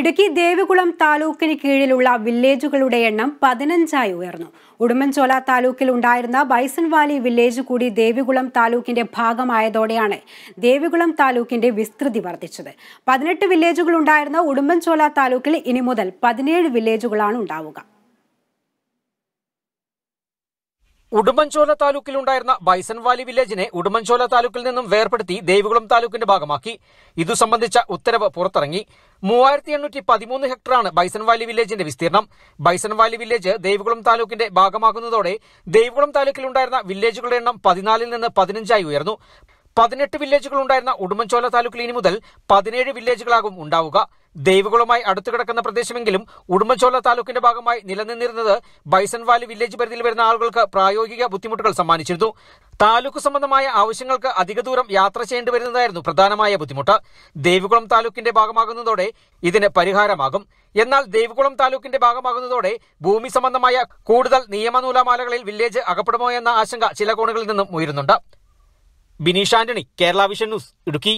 ഇടുക്കി ദേവികുളം താലൂക്കിന് കീഴിലുള്ള വില്ലേജുകളുടെ എണ്ണം പതിനഞ്ചായി ഉയർന്നു ഉടുമ്പൻചോല താലൂക്കിൽ ഉണ്ടായിരുന്ന ബൈസൺ വാലി വില്ലേജ് കൂടി ദേവികുളം താലൂക്കിന്റെ ഭാഗമായതോടെയാണ് ദേവികുളം താലൂക്കിന്റെ വിസ്തൃതി വർദ്ധിച്ചത് പതിനെട്ട് വില്ലേജുകൾ ഉണ്ടായിരുന്ന ഉടുമ്പൻചോല താലൂക്കിൽ ഇനി മുതൽ പതിനേഴ് വില്ലേജുകളാണ് ഉണ്ടാവുക ഉടുമ്പൻചോല താലൂക്കിലുണ്ടായിരുന്ന ബൈസൺവാലി വില്ലേജിനെ ഉടുമ്പൻചോല താലൂക്കിൽ നിന്നും വേർപെടുത്തി ദേവികുളം താലൂക്കിന്റെ ഭാഗമാക്കി ഇതു സംബന്ധിച്ച ഉത്തരവ് പുറത്തിറങ്ങി മൂവായിരത്തി എണ്ണൂറ്റി പതിമൂന്ന് ഹെക്ടറാണ് ബൈസൺവാലി വില്ലേജിന്റെ വിസ്തീർണം ബൈസൺവാലി വില്ലേജ് ദേവികുളം താലൂക്കിന്റെ ഭാഗമാകുന്നതോടെ ദേവികുളം താലൂക്കിലുണ്ടായിരുന്ന വില്ലേജുകളുടെ എണ്ണം പതിനാലിൽ നിന്ന് പതിനഞ്ചായി ഉയർന്നു പതിനെട്ട് വില്ലേജുകൾ ഉണ്ടായിരുന്ന ഉടുമ്പൻചോല താലൂക്കിൽ ഇനി മുതൽ പതിനേഴ് വില്ലേജുകളാകും ഉണ്ടാവുക ദൈവകുളമായി അടുത്തു കിടക്കുന്ന പ്രദേശമെങ്കിലും ഉടുമ്പൻചോല താലൂക്കിന്റെ ഭാഗമായി നിലനിന്നിരുന്നത് ബൈസൺ വാലി വില്ലേജ് പരിധിയിൽ വരുന്ന ആളുകൾക്ക് പ്രായോഗിക ബുദ്ധിമുട്ടുകൾ സമ്മാനിച്ചിരുന്നു താലൂക്ക് സംബന്ധമായ ആവശ്യങ്ങൾക്ക് അധിക ദൂരം യാത്ര ചെയ്യേണ്ടി വരുന്നതായിരുന്നു പ്രധാനമായ ബുദ്ധിമുട്ട് ദേവികുളം താലൂക്കിന്റെ ഭാഗമാകുന്നതോടെ ഇതിന് പരിഹാരമാകും എന്നാൽ ദേവികുളം താലൂക്കിന്റെ ഭാഗമാകുന്നതോടെ ഭൂമി സംബന്ധമായ കൂടുതൽ നിയമനൂലാമാലകളിൽ വില്ലേജ് അകപ്പെടുമോ എന്ന ആശങ്ക ചില കോണുകളിൽ നിന്നും ഉയരുന്നുണ്ട് ബിനീഷ് ആന്റണി കേരള വിഷൻ ന്യൂസ് ഇടുക്കി